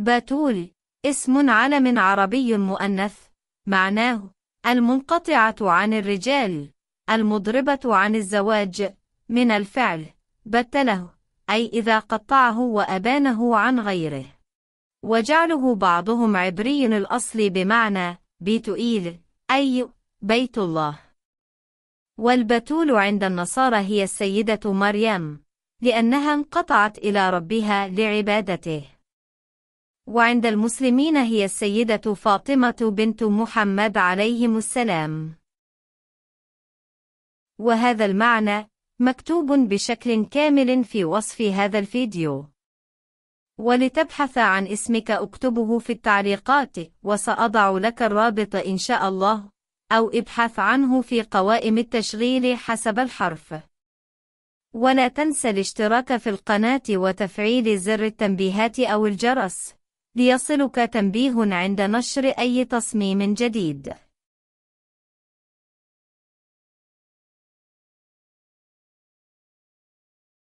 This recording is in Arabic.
باتول اسم علم عربي مؤنث معناه المنقطعة عن الرجال المضربة عن الزواج من الفعل بتله أي إذا قطعه وأبانه عن غيره وجعله بعضهم عبري الأصل بمعنى بيت إيل أي بيت الله والبتول عند النصارى هي السيدة مريم لأنها انقطعت إلى ربها لعبادته وعند المسلمين هي السيدة فاطمة بنت محمد عليهم السلام وهذا المعنى مكتوب بشكل كامل في وصف هذا الفيديو ولتبحث عن اسمك اكتبه في التعليقات وسأضع لك الرابط إن شاء الله أو ابحث عنه في قوائم التشغيل حسب الحرف ولا تنسى الاشتراك في القناة وتفعيل زر التنبيهات أو الجرس ليصلك تنبيه عند نشر أي تصميم جديد